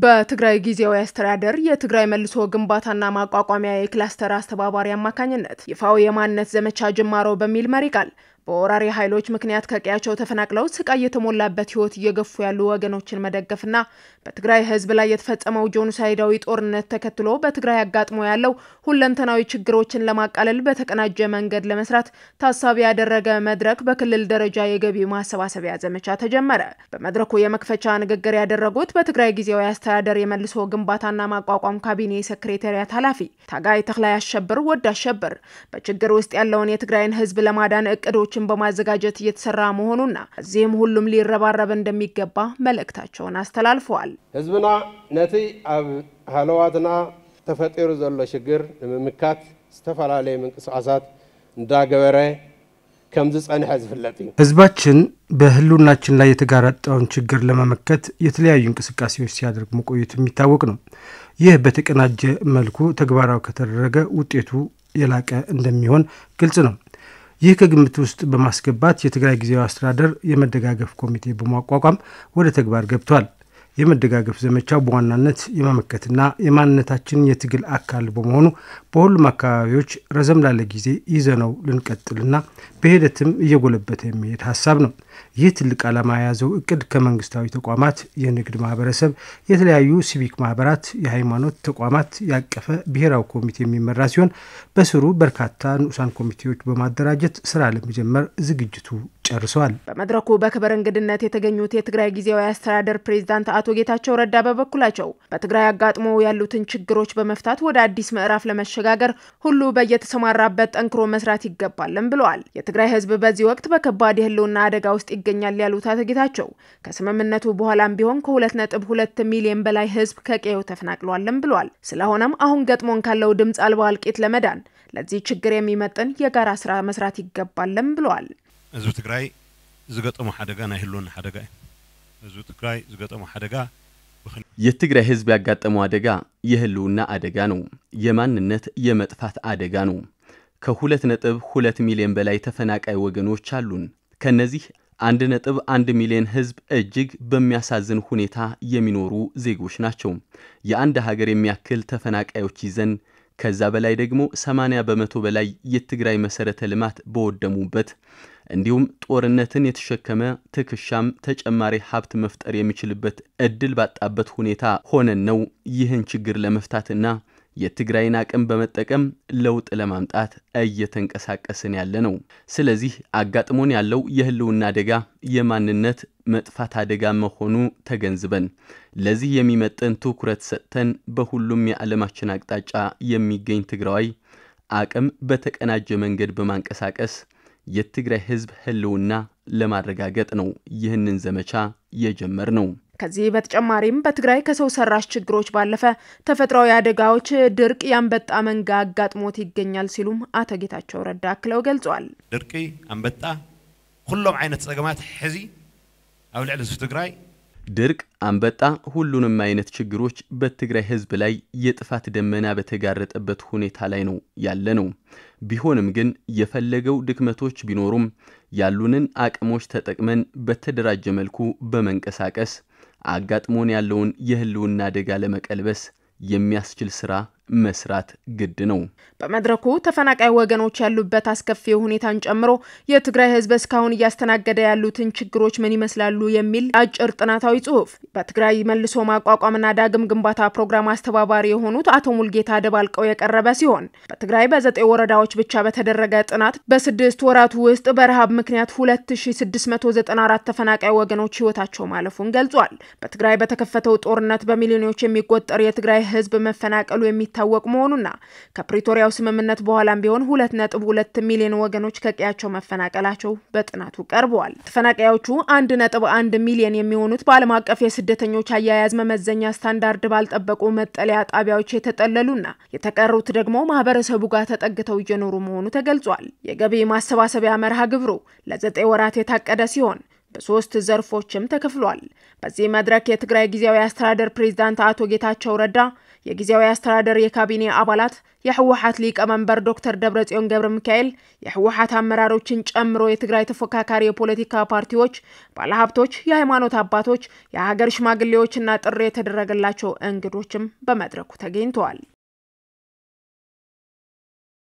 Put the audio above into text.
በትግራይ ጊዜያዊ አስተዳደር የትግራይ መልሶ ግንባታና ማቋቋሚያ የክላስተር አስተባባሪ አማካኝነት ይፋው የማንነት ዘመቻ ጅማሮ በሚል መሪ ቃል በወራሪ ኃይሎች ምክንያት ከቀያቸው ተፈናቅለው ስቃይ የተሞላበት ህይወት እየገፉ ያሉ ወገኖችን መደገፍና በትግራይ ህዝብ ላይ የተፈጸመው ጆኖሳይዳዊ ጦርነት ተከትሎ በትግራይ አጋጥሞ ያለው ሁለንተናዊ ችግሮችን ለማቃለል በተቀናጀ መንገድ ለመስራት ታሳቢ ያደረገ መድረክ በክልል ደረጃ የገቢ ማሰባሰቢያ ዘመቻ ተጀመረ። በመድረኩ የመክፈቻ ንግግር ያደረጉት በትግራይ ጊዜያዊ አስተዳደር የመልሶ ግንባታና ማቋቋም ካቢኔ ሴክሬታሪያት ኃላፊ ታጋይ ተክላይ አሸብር ወድ አሸብር በችግር ውስጥ ያለውን የትግራይን ህዝብ ለማዳን እቅዶች ስራዎችን በማዘጋጀት እየተሰራ መሆኑና እዚህም ሁሉም ሊረባረብ እንደሚገባ መልእክታቸውን አስተላልፈዋል። ህዝብና ነቲ ኣብ ሃለዋትና ተፈጢሩ ዘሎ ሽግር ንምምካት ዝተፈላለዩ ምንቅስቃሳት እንዳገበረ ከምዚ ጸንሐ ዝፍለጥ እዩ። ህዝባችን በህልውናችን ላይ የተጋረጠውን ችግር ለመመከት የተለያዩ እንቅስቃሴዎች ሲያደርግ መቆየቱ የሚታወቅ ነው። ይህ በተቀናጀ መልኩ ተግባራዊ ከተደረገ ውጤቱ የላቀ እንደሚሆን ግልጽ ነው። ይህ ከግምት ውስጥ በማስገባት የትግራይ ጊዜያዊ አስተዳደር የመደጋገፍ ኮሚቴ በማቋቋም ወደ ተግባር ገብቷል። የመደጋገፍ ዘመቻው በዋናነት የመመከትና የማንነታችን የትግል አካል በመሆኑ በሁሉም አካባቢዎች ረዘም ላለ ጊዜ ይዘነው ልንቀጥልና በሂደትም እየጎለበተ የሚሄድ ሀሳብ ነው። ይህ ትልቅ ዓላማ የያዘው እቅድ ከመንግስታዊ ተቋማት፣ የንግድ ማህበረሰብ፣ የተለያዩ ሲቪክ ማህበራት፣ የሃይማኖት ተቋማት ያቀፈ ብሔራዊ ኮሚቴ የሚመራ ሲሆን በስሩ በርካታ ንዑሳን ኮሚቴዎች በማደራጀት ስራ ለመጀመር ዝግጅቱ ጨርሷል። በመድረኩ በክብር እንግድነት የተገኙት የትግራይ ጊዜያዊ አስተዳደር ፕሬዝዳንት አቶ ጌታቸው ረዳ በበኩላቸው በትግራይ አጋጥሞ ያሉትን ችግሮች በመፍታት ወደ አዲስ ምዕራፍ ለመሸጋገር ሁሉ በየተሰማራበት ጠንክሮ መስራት ይገባልን ብለዋል። የትግራይ ሕዝብ በዚህ ወቅት በከባድ የህልውና አደጋ ውስጥ ይገኛል ያሉት አቶ ጌታቸው ከስምምነቱ በኋላም ቢሆን ከ ነጥብ ሁለት ሚሊዮን በላይ ሕዝብ ከቀየው ተፈናቅሏልም ብለዋል። ስለሆነም አሁን ገጥሞን ካለው ድምፅ አልባ እልቂት ለመዳን ለዚህ ችግር የሚመጥን የጋራ ስራ መስራት ይገባልም ብለዋል። ህዝቢ ትግራይ ዝገጠሞ ሓደጋ ናይ ህልውና ሓደጋ እዩ። ህዝቢ ትግራይ ዝገጠሞ ሓደጋ የትግራይ ህዝብ ያጋጠመው አደጋ የህልውና አደጋ ነው። የማንነት የመጥፋት አደጋ ነው። ከሁለት ነጥብ ሁለት ሚሊዮን በላይ ተፈናቃይ ወገኖች አሉን። ከነዚህ አንድ ነጥብ አንድ ሚሊዮን ህዝብ እጅግ በሚያሳዝን ሁኔታ የሚኖሩ ዜጎች ናቸው። የአንድ ሀገር የሚያክል ተፈናቃዮች ይዘን ከዛ በላይ ደግሞ 80 በመቶ በላይ የትግራይ መሰረተ ልማት በወደሙበት እንዲሁም ጦርነትን የተሸከመ ትከሻም ተጨማሪ ሀብት መፍጠር የሚችልበት እድል ባጣበት ሁኔታ ሆነን ነው ይህን ችግር ለመፍታትና የትግራይን አቅም በመጠቀም ለውጥ ለማምጣት እየተንቀሳቀስን ያለ ነው። ስለዚህ አጋጥሞን ያለው የህልውና አደጋ የማንነት መጥፋት አደጋ መሆኑ ተገንዝበን ለዚህ የሚመጥን ትኩረት ሰጥተን በሁሉም የዓለማችን አቅጣጫ የሚገኝ ትግራዋይ አቅም በተቀናጀ መንገድ በማንቀሳቀስ የትግራይ ህዝብ ህልውና ለማረጋገጥ ነው ይህንን ዘመቻ የጀመር ነው። ከዚህ በተጨማሪም በትግራይ ከሰው ሰራሽ ችግሮች ባለፈ ተፈጥሯዊ አደጋዎች፣ ድርቅ፣ የአንበጣ መንጋ አጋጥሞት ይገኛል ሲሉም አቶ ጌታቸው ረዳ አክለው ገልጿል። ድርቂ፣ አንበጣ ኩሎም አይነት ጸገማት ሕዚ ኣብ ልዕሊ ህዝቢ ትግራይ ድርቅ፣ አንበጣ፣ ሁሉንም አይነት ችግሮች በትግራይ ህዝብ ላይ የጥፋት ደመና በተጋረጠበት ሁኔታ ላይ ነው ያለ ነው። ቢሆንም ግን የፈለገው ድክመቶች ቢኖሩም ያሉንን አቅሞች ተጠቅመን በተደራጀ መልኩ በመንቀሳቀስ አጋጥሞን ያለውን የህልውና አደጋ ለመቀልበስ የሚያስችል ስራ መስራት ግድ ነው። በመድረኩ ተፈናቃይ ወገኖች ያሉበት አስከፊ ሁኔታን ጨምሮ የትግራይ ሕዝብ እስካሁን እያስተናገደ ያሉትን ችግሮች ምን ይመስላሉ የሚል አጭር ጥናታዊ ጽሑፍ በትግራይ መልሶ ማቋቋምና ዳግም ግንባታ ፕሮግራም አስተባባሪ የሆኑት አቶ ሙልጌታ ደባልቀው የቀረበ ሲሆን በትግራይ በዘጠኝ ወረዳዎች ብቻ በተደረገ ጥናት በስድስት ወራቱ ውስጥ በረሃብ ምክንያት 2694 ተፈናቃይ ወገኖች ህይወታቸው ማለፉን ገልጿል። በትግራይ በተከፈተው ጦርነት በሚሊዮኖች የሚቆጠር የትግራይ ሕዝብ መፈናቀሉ የሚታ የሚታወቅ መሆኑና ከፕሪቶሪያው ስምምነት በኋላም ቢሆን ሁለት ነጥብ ሁለት ሚሊዮን ወገኖች ከቀያቸው መፈናቀላቸው በጥናቱ ቀርበዋል። ተፈናቃዮቹ አንድ ነጥብ አንድ ሚሊዮን የሚሆኑት በዓለም አቀፍ የስደተኞች አያያዝ መመዘኛ ስታንዳርድ ባልጠበቁ መጠለያ ጣቢያዎች የተጠለሉና የተቀሩት ደግሞ ማህበረሰቡ ጋር ተጠግተው እየኖሩ መሆኑ ተገልጿል። የገቢ ማሰባሰቢያ መርሃ ግብሩ ለዘጠኝ ወራት የታቀደ ሲሆን በሶስት ዘርፎችም ተከፍሏል። በዚህ መድረክ የትግራይ ጊዜያዊ አስተዳደር ፕሬዝዳንት አቶ ጌታቸው ረዳ፣ የጊዜያዊ አስተዳደር የካቢኔ አባላት፣ የህወሓት ሊቀመንበር ዶክተር ደብረጽዮን ገብረ ሚካኤል፣ የህወሓት አመራሮችን ጨምሮ የትግራይ ተፎካካሪ የፖለቲካ ፓርቲዎች፣ ባለሀብቶች፣ የሃይማኖት አባቶች፣ የሀገር ሽማግሌዎችና ጥሪ የተደረገላቸው እንግዶችም በመድረኩ ተገኝተዋል።